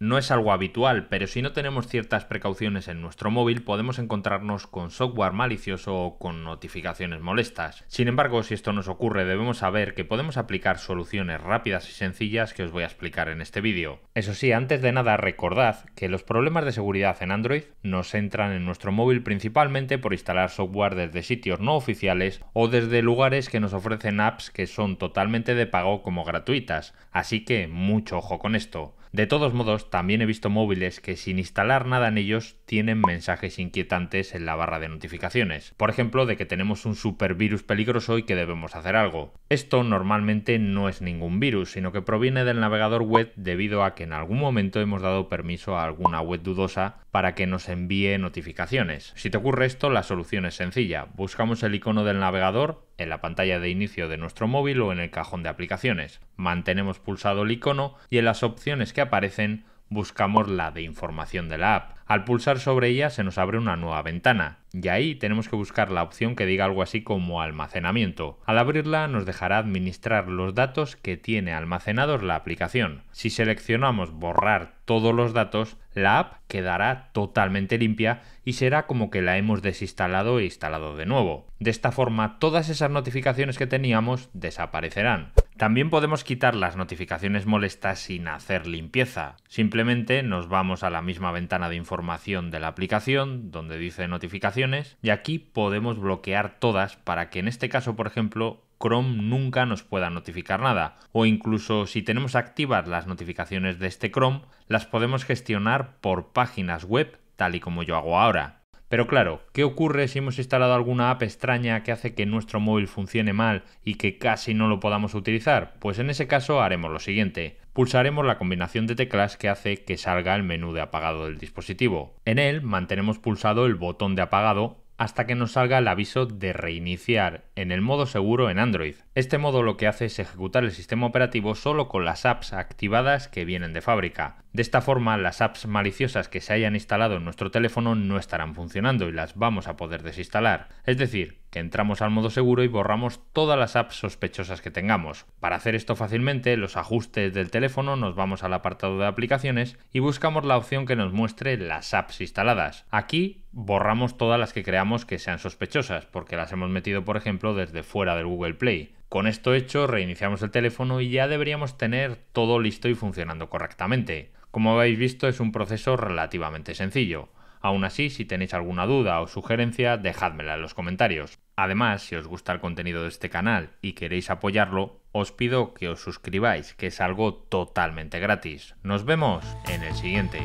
No es algo habitual, pero si no tenemos ciertas precauciones en nuestro móvil podemos encontrarnos con software malicioso o con notificaciones molestas. Sin embargo, si esto nos ocurre debemos saber que podemos aplicar soluciones rápidas y sencillas que os voy a explicar en este vídeo. Eso sí, antes de nada recordad que los problemas de seguridad en Android nos entran en nuestro móvil principalmente por instalar software desde sitios no oficiales o desde lugares que nos ofrecen apps que son totalmente de pago como gratuitas, así que mucho ojo con esto. De todos modos, también he visto móviles que sin instalar nada en ellos tienen mensajes inquietantes en la barra de notificaciones. Por ejemplo, de que tenemos un supervirus peligroso y que debemos hacer algo. Esto normalmente no es ningún virus, sino que proviene del navegador web debido a que en algún momento hemos dado permiso a alguna web dudosa para que nos envíe notificaciones. Si te ocurre esto, la solución es sencilla. Buscamos el icono del navegador, en la pantalla de inicio de nuestro móvil o en el cajón de aplicaciones. Mantenemos pulsado el icono y en las opciones que aparecen buscamos la de información de la app. Al pulsar sobre ella se nos abre una nueva ventana y ahí tenemos que buscar la opción que diga algo así como almacenamiento. Al abrirla nos dejará administrar los datos que tiene almacenados la aplicación. Si seleccionamos borrar todos los datos, la app quedará totalmente limpia y será como que la hemos desinstalado e instalado de nuevo. De esta forma todas esas notificaciones que teníamos desaparecerán. También podemos quitar las notificaciones molestas sin hacer limpieza. Simplemente nos vamos a la misma ventana de información de la aplicación, donde dice notificaciones, y aquí podemos bloquear todas para que en este caso, por ejemplo, Chrome nunca nos pueda notificar nada. O incluso si tenemos activas las notificaciones de este Chrome, las podemos gestionar por páginas web, tal y como yo hago ahora. Pero claro, ¿qué ocurre si hemos instalado alguna app extraña que hace que nuestro móvil funcione mal y que casi no lo podamos utilizar? Pues en ese caso haremos lo siguiente. Pulsaremos la combinación de teclas que hace que salga el menú de apagado del dispositivo. En él mantenemos pulsado el botón de apagado hasta que nos salga el aviso de reiniciar en el modo seguro en Android. Este modo lo que hace es ejecutar el sistema operativo solo con las apps activadas que vienen de fábrica. De esta forma, las apps maliciosas que se hayan instalado en nuestro teléfono no estarán funcionando y las vamos a poder desinstalar. Es decir, que entramos al modo seguro y borramos todas las apps sospechosas que tengamos. Para hacer esto fácilmente, los ajustes del teléfono nos vamos al apartado de aplicaciones y buscamos la opción que nos muestre las apps instaladas. Aquí borramos todas las que creamos que sean sospechosas, porque las hemos metido, por ejemplo, desde fuera del Google Play. Con esto hecho, reiniciamos el teléfono y ya deberíamos tener todo listo y funcionando correctamente. Como habéis visto es un proceso relativamente sencillo. Aún así, si tenéis alguna duda o sugerencia, dejádmela en los comentarios. Además, si os gusta el contenido de este canal y queréis apoyarlo, os pido que os suscribáis, que es algo totalmente gratis. Nos vemos en el siguiente.